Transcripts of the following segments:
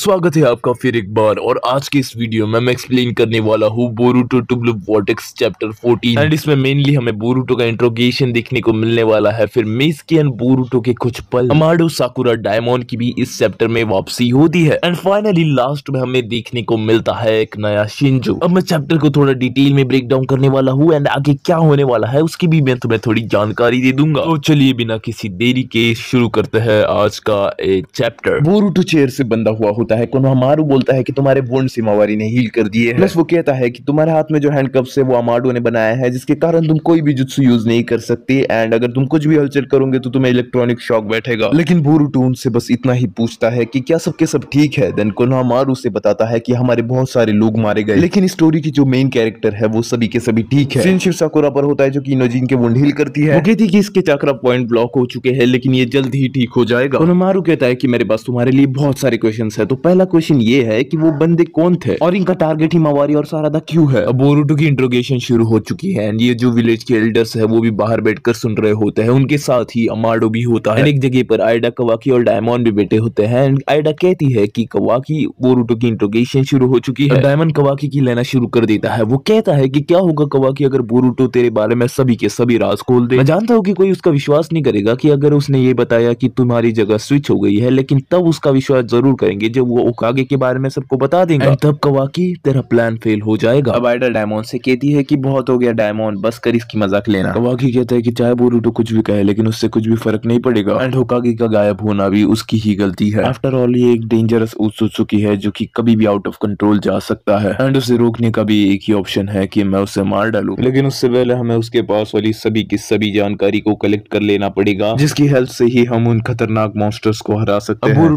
स्वागत है आपका फिर एक बार और आज के इस वीडियो में मैं एक्सप्लेन करने वाला हूँ Boruto two blue vortex chapter 14 and इसमें मेनली हमें बोरूटो का इंट्रोगेशन देखने को मिलने वाला है फिर मेस्की एंड बोरूटो के कुछ पल अमाडो साकुरा डायमंड की भी इस चैप्टर में वापसी होती है एंड फाइनली लास्ट में हमें देखने को मिलता है एक नया शिंजो अब मैं चैप्टर को थोड़ा डिटेल में ब्रेक डाउन करने वाला हूँ एंड आगे क्या होने वाला है उसकी भी मैं तुम्हें थोड़ी जानकारी दे दूंगा तो चलिए बिना किसी देरी के शुरू करते हैं आज का एक चैप्टर बोरूटो चेयर से बंदा हुआ होता है कोनो हमारू बोलता है कि तुम्हारे वोंड सिमावारी ने हील कर दिए प्लस वो कहता है कि तुम्हारे हाथ में जो हैंड है वो अमाडो ने बनाया है जिसके कारण तुम कोई भी जुत्सु यूज नहीं कर सकती एंड अगर तुम कुछ भी हलचल करोगे तो तुम्हें इलेक्ट्रॉनिक शॉक बैठेगा लेकिन बोरूटो उनसे बस इतना ही पूछता है की क्या सबके सब ठीक है देन कोनो कोनोहामारू से बताता है की हमारे बहुत सारे लोग मारे गए लेकिन स्टोरी की जो मेन कैरेक्टर है वो सभी के सभी ठीक है शिव साकुरा पर होता है जो की इनोजिन के वुंड हील करती है कहती की इसके चक्रा पॉइंट ब्लॉक हो चुके हैं लेकिन ये जल्द ही ठीक हो जाएगा कोनो कोनोमारू कहता है की मेरे पास तुम्हारे लिए बहुत सारे क्वेश्चन है है तो पहला क्वेश्चन ये है कि वो बंदे कौन थे और इनका टारगेट ही हिमावारी और सारा सारादा क्यों है अब बोरूटो की इंट्रोगेशन शुरू हो चुकी है ये जो विलेज के एल्डर्स है वो भी बाहर बैठकर सुन रहे होते हैं उनके साथ ही अमाडो भी होता है एक जगह पर आयडा कवाकी और डायमंड भी बैठे होते हैं एंड आयडा कहती है की कवाकी बोरूटो की इंट्रोगेशन शुरू हो चुकी है डायमंड कवाकी की लेना शुरू कर देता है वो कहता है की क्या होगा कवाकी अगर बोरूटो तेरे बारे में सभी के सभी राज खोल दे मैं जानता हूँ की कोई उसका विश्वास नहीं करेगा की अगर उसने ये बताया की तुम्हारी जगह स्विच हो गई है लेकिन तब उसका विश्वास जरूर करेंगे जब वो उकागे के बारे में सबको बता देंगे तब कवाकी तेरा प्लान फेल हो जाएगा अब आइडल डायमोन से कहती है कि बहुत हो गया डायमोन बस कर इसकी मजाक लेना कवाकी कहता है कि चाहे बोरूटो तो कुछ भी कहे लेकिन उससे कुछ भी फर्क नहीं पड़ेगा एंड होकागे का गायब होना भी उसकी ही गलती है आफ्टर ऑल ये एक डेंजरस उत्सुकी है जो की कभी भी आउट ऑफ कंट्रोल जा सकता है एंड उसे रोकने का भी एक ही ऑप्शन है की मैं उसे मार डालू लेकिन उससे पहले हमें उसके पास वाली सभी की सभी जानकारी को कलेक्ट कर लेना पड़ेगा जिसकी हेल्प से ही हम उन खतरनाक मॉन्स्टर्स को हरा सकते हैं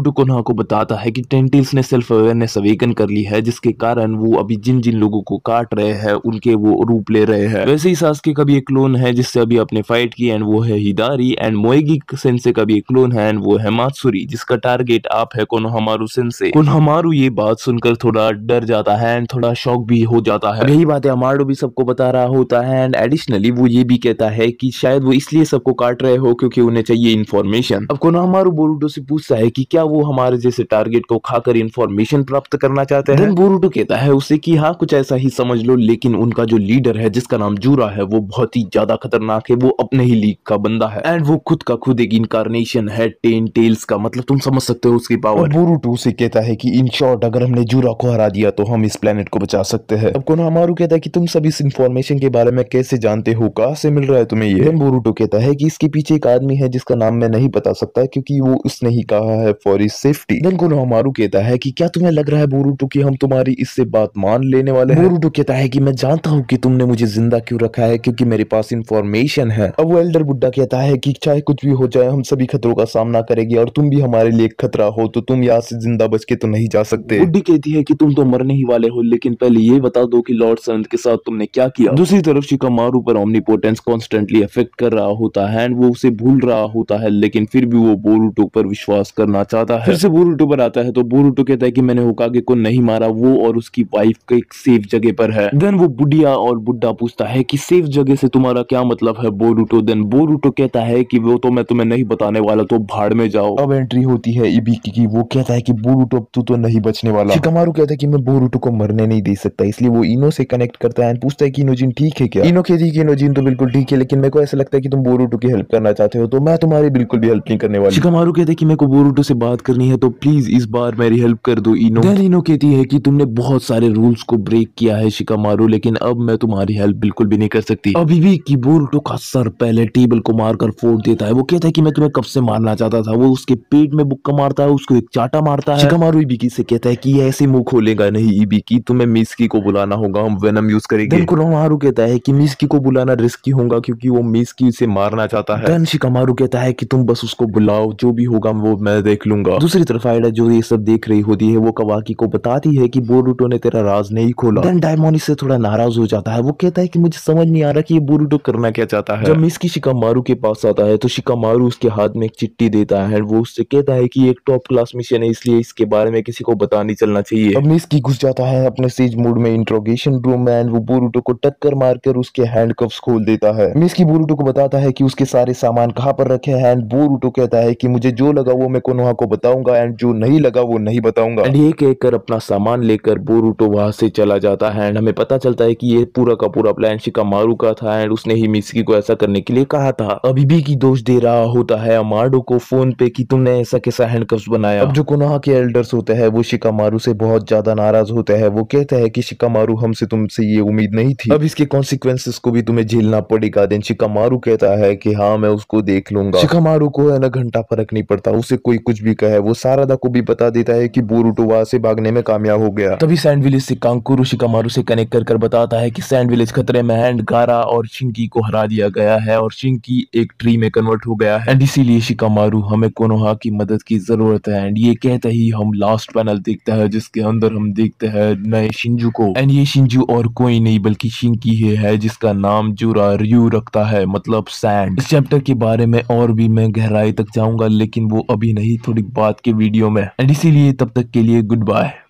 को बताता है कि टेंटिल्स ने सेल्फ अवेयरनेस अवेकन कर ली है जिसके कारण वो अभी जिन जिन लोगों को काट रहे हैं उनके वो रूप ले रहे हैं वैसे ही सासके का भी एक क्लोन है जिससे अभी अपने फाइट की एंड वो है हिदारी एंड मोएगी सेंसे का भी एक क्लोन है एंड वो है मातसुरी जिसका टारगेट आप है कोनो हमारू सेंसे कोनो हमारू ये बात सुनकर थोड़ा डर जाता है एंड थोड़ा शौक भी हो जाता है यही बात है अमारो भी सबको बता रहा होता है एंड एडिशनली वो ये भी कहता है कि शायद वो इसलिए सबको काट रहे हो क्योंकि उन्हें चाहिए इन्फॉर्मेशन अब कोनो हमारू बोरुडो से पूछता है कि क्या वो हमारे जैसे टारगेट को धोखा कर इन्फॉर्मेशन प्राप्त करना चाहते हैं बोरुटो कहता है उसे कि हाँ कुछ ऐसा ही समझ लो लेकिन उनका जो लीडर है जिसका नाम जूरा है वो बहुत ही ज्यादा खतरनाक है वो अपने ही लीग का बंदा है एंड वो खुद का खुद एक इनकारनेशन है टेन टेल्स का मतलब तुम समझ सकते हो उसकी पावर बोरुटो उसे कहता है की इन शॉर्ट अगर हमने जूरा को हरा दिया तो हम इस प्लेनेट को बचा सकते हैं अब को हमारू कहता है की तुम सब इस इन्फॉर्मेशन के बारे में कैसे जानते हो कहा से मिल रहा है तुम्हें ये बोरुटो कहता है की इसके पीछे एक आदमी है जिसका नाम मैं नहीं बता सकता क्योंकि वो उसने ही कहा है for is safety then Konohamaru Subaru कहता है कि क्या तुम्हें लग रहा है बोरूटू कि हम तुम्हारी इससे बात मान लेने वाले हैं बोरूटू कहता है कि मैं जानता हूँ कि तुमने मुझे जिंदा क्यों रखा है क्योंकि मेरे पास इन्फॉर्मेशन है अब वो एल्डर बुड्ढा कहता है कि चाहे कुछ भी हो जाए हम सभी खतरों का सामना करेंगे और तुम भी हमारे लिए खतरा हो तो तुम यहाँ से जिंदा बच के तो नहीं जा सकते बुड्ढी कहती है की तुम तो मरने ही वाले हो लेकिन पहले ये बता दो की लॉर्ड संत के साथ तुमने क्या किया दूसरी तरफ मारू पर ओमनीपोटेंस कॉन्स्टेंटली अफेक्ट कर रहा होता है एंड वो उसे भूल रहा होता है लेकिन फिर भी वो बोरूटू पर विश्वास करना चाहता है फिर से बोरूटू पर आता है तो बोरूटो कहता है कि मैंने होकागे को नहीं मारा वो और उसकी वाइफ का एक सेफ जगह पर है देन वो बुढ़िया और बुढ़ा पूछता है कि सेफ जगह से तुम्हारा क्या मतलब है बोरूटो देन बोरूटो कहता है कि वो तो मैं तुम्हें नहीं बताने वाला तो भाड़ में जाओ अब एंट्री होती है इबीकी की वो कहता है कि बोरूटो अब तू तो नहीं बचने वाला शिकमारू कहता है कि मैं बोरूटो को मरने नहीं दे सकता इसलिए वो इनो से कनेक्ट करता है पूछता है कि इनोजिन ठीक है क्या इनो कहती है कि इनोजिन तो बिल्कुल ठीक है लेकिन मेरे को ऐसा लगता है कि तुम बोरूटो की हेल्प करना चाहते हो तो मैं तुम्हारी बिल्कुल भी हेल्प नहीं करने वाली शिकमारू कहते हैं कि मेरे को बोरूटो से बात करनी है तो प्लीज इस बात बार मेरी हेल्प कर दो इनो देन इनो कहती है कि तुमने बहुत सारे रूल्स को ब्रेक किया है शिकामारू लेकिन अब मैं तुम्हारी हेल्प बिल्कुल भी नहीं कर सकती अभी भी किबोर्टो का सर पहले टेबल को मारकर फोड़ देता है वो कहता है कि मैं तुम्हें कब से मारना चाहता था वो उसके पेट में बुक्का मारता है उसको एक चाटा मारता है शिकामारू इबिकी से कहता है कि ऐसे मुंह खोलेगा नहीं इबिकी तुम्हें मिसकी को बुलाना होगा हम वेनम यूज करेंगे कुरोमारू कहता है कि मिसकी को बुलाना रिस्की होगा क्योंकि वो मिसकी उसे मारना चाहता है शिकामारू कहता है कि तुम बस उसको बुलाओ जो भी होगा वो मैं देख लूंगा दूसरी तरफ आइडा जो ये सब सब देख रही होती है वो कवाकी को बताती है कि बोरूटो ने तेरा राज नहीं खोला देन डायमोनी से थोड़ा नाराज हो जाता है वो कहता है कि मुझे समझ नहीं आ रहा कि ये बोरूटो करना क्या चाहता है जब मिसकी शिकामारू के पास आता है तो शिकामारू उसके हाथ में एक चिट्ठी देता है वो उससे कहता है की एक टॉप क्लास मिशन है इसलिए इसके बारे में किसी को बता नहीं चलना चाहिए अब मिसकी घुस जाता है अपने सीज मूड में इंट्रोगेशन रूम में एंड वो बोरूटो को टक्कर मारकर उसके हैंड खोल देता है मिसकी बोरूटो को बताता है की उसके सारे सामान कहाँ पर रखे हैं एंड बोरूटो कहता है की मुझे जो लगा वो मैं कोनोहा को बताऊंगा एंड जो नहीं लगा होगा वो नहीं बताऊंगा ये कहकर अपना सामान लेकर बोरूटो वहां से चला जाता है एंड हमें पता चलता है कि ये पूरा का पूरा प्लान शिकामारू का था एंड उसने ही मिस्की को ऐसा करने के लिए कहा था अभी भी की दोष दे रहा होता है अमार्डो को फोन पे की तुमने ऐसा कैसा हैंडकप्स बनाया अब जो कोनाहा के एल्डर्स होते हैं वो शिकामारू से बहुत ज्यादा नाराज होते हैं वो कहते हैं कि शिकामारू हमसे तुमसे ये उम्मीद नहीं थी अब इसके कॉन्सिक्वेंसेस को भी तुम्हें झेलना पड़ेगा देन शिकामारू कहता है की हाँ मैं उसको देख लूंगा शिकामारू को है ना घंटा फर्क नहीं पड़ता उसे कोई कुछ भी कहे वो सारदा को भी बता बता देता है कि बोरूटो वहाँ से भागने में कामयाब हो गया तभी सैंड विलेज से कांकुरु शिकामारू से कनेक्ट कर कर बताता है कि सैंड विलेज खतरे में एंड गारा और शिंकी को हरा दिया गया है और शिंकी एक ट्री में कन्वर्ट हो गया है एंड इसीलिए शिकामारू हमें कोनोहा की मदद की जरूरत है एंड ये कहते ही हम लास्ट पैनल देखते हैं जिसके अंदर हम देखते हैं नए शिंजू को एंड ये शिंजू और कोई नहीं बल्कि शिंकी ही है जिसका नाम जूरा रू रखता है मतलब सैंड इस चैप्टर के बारे में और भी मैं गहराई तक जाऊंगा लेकिन वो अभी नहीं थोड़ी बात के वीडियो में एंड इसीलिए तब तक के लिए गुड बाय